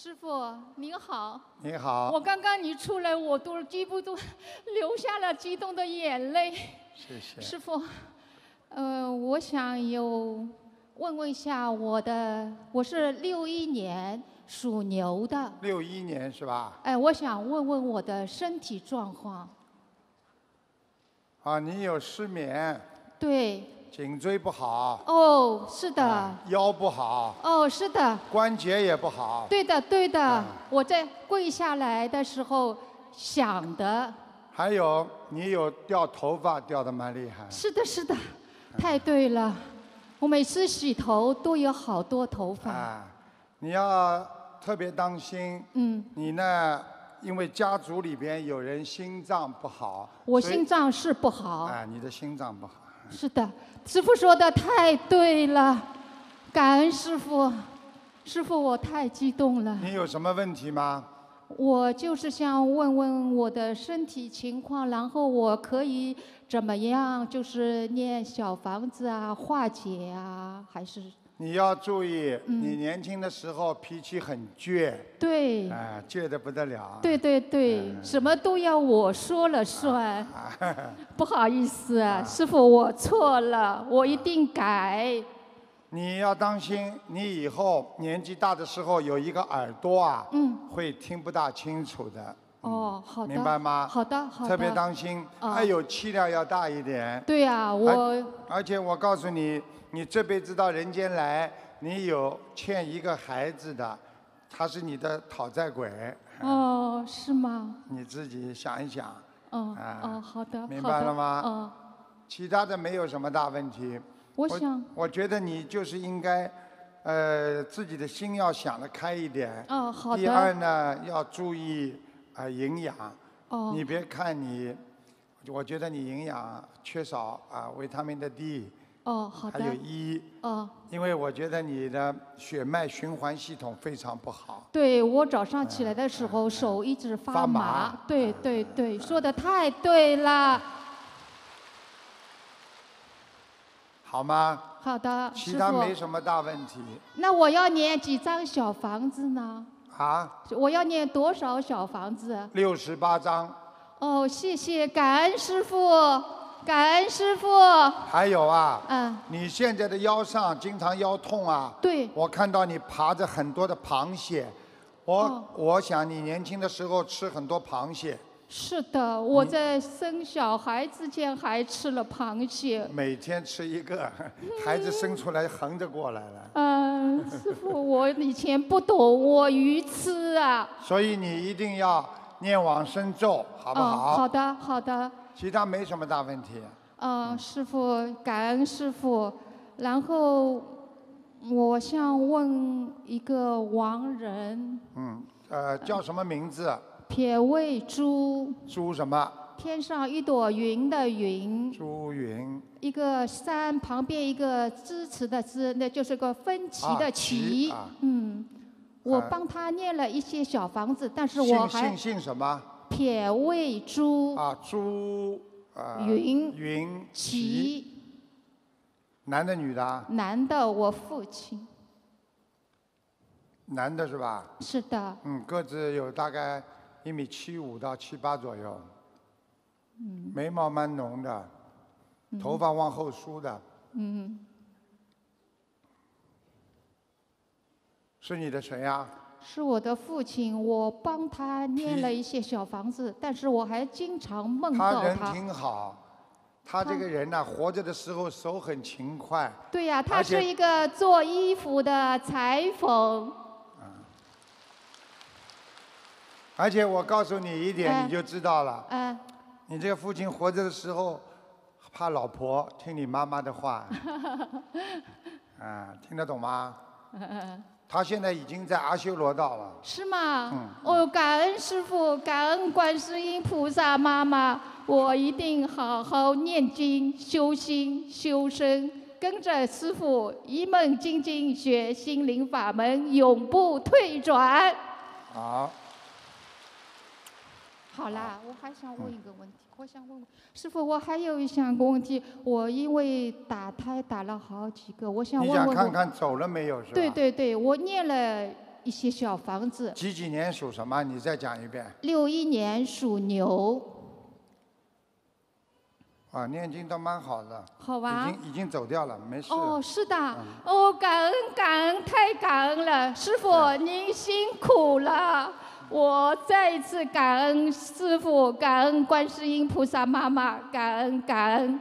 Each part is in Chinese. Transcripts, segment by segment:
师傅您好，你好，我刚刚你出来，我都记不住，流下了激动的眼泪。谢谢师傅，呃，我想有问问一下我的，我是六一年属牛的，六一年是吧？哎，我想问问我的身体状况。啊，你有失眠？对。颈椎不好。哦，是的。腰不好。哦，是的。关节也不好。对的，对的。我在跪下来的时候想的。还有，你有掉头发，掉的蛮厉害。是的，是的，太对了。我每次洗头都有好多头发。啊，你要特别当心。嗯。你呢？因为家族里边有人心脏不好。我心脏是不好。啊，你的心脏不好。是的，师傅说的太对了，感恩师傅，师傅我太激动了。你有什么问题吗？我就是想问问我的身体情况，然后我可以怎么样？就是念小房子啊，化解啊，还是？你要注意，你年轻的时候脾气很倔。对。啊，倔的不得了。对对对，什么都要我说了算。不好意思啊，师傅，我错了，我一定改。你要当心，你以后年纪大的时候有一个耳朵啊，会听不大清楚的。哦，好的，明白吗？好的，好的，特别当心。还有气量要大一点。对呀，我而且我告诉你，你这辈子到人间来，你有欠一个孩子的，他是你的讨债鬼。哦，是吗？你自己想一想。哦哦，好的，好的，明白了吗？嗯，其他的没有什么大问题。我想，我觉得你就是应该，呃，自己的心要想得开一点。好的。第二呢，要注意啊营养。哦。你别看你，我觉得你营养缺少啊，维他命的 D。哦，好的。还有 E。哦。因为我觉得你的血脉循环系统非常不好。对，我早上起来的时候手一直发麻。对对对，说的太对了。好吗？好的，其他没什么大问题。那我要念几张小房子呢？啊，我要念多少小房子？六十八张。哦，谢谢，感恩师傅，感恩师傅。还有啊，嗯，你现在的腰上经常腰痛啊？对。我看到你爬着很多的螃蟹，我我想你年轻的时候吃很多螃蟹。是的，我在生小孩之间还吃了螃蟹。每天吃一个，孩子生出来横着过来了。嗯，师傅，我以前不懂，我愚痴啊。所以你一定要念往生咒，好不好？好的，好的。其他没什么大问题。嗯，师傅，感恩师傅。然后我想问一个亡人。嗯，呃，叫什么名字？撇为朱，朱什么？天上一朵云的云。朱云。一个山旁边一个支持的支，那就是个分歧的歧。嗯，我帮他念了一些小房子，但是我还姓姓什么？撇为朱。啊，朱。云。云。歧。男的女的？男的，我父亲。男的是吧？是的。嗯，各自有大概。一米七五到七八左右，眉毛蛮浓的，头发往后梳的，嗯，是你的谁呀？是我的父亲，我帮他念了一些小房子，但是我还经常梦到他。他人挺好，他这个人呢，活着的时候手很勤快。对呀，他是一个做衣服的裁缝。而且我告诉你一点，你就知道了。嗯，你这个父亲活着的时候怕老婆，听你妈妈的话。啊，听得懂吗？他现在已经在阿修罗道了。是吗？嗯。哦，感恩师傅，感恩观世音菩萨妈妈，我一定好好念经、修心、修身，跟着师傅一梦精经学心灵法门，永不退转。好。好啦，我还想问一个问题，我想问，师傅，我还有一项问题，我因为打胎打了好几个，我想问问，看看走了没有？是吧？对对对，我念了一些小房子。几几年属什么？你再讲一遍。六一年属牛。啊，念经都蛮好的。好吧。已经已经走掉了，没事。哦，是的，哦，感恩感恩，太感恩了，师傅您辛苦了。我再一次感恩师父，感恩观世音菩萨妈妈，感恩感恩。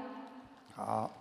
好。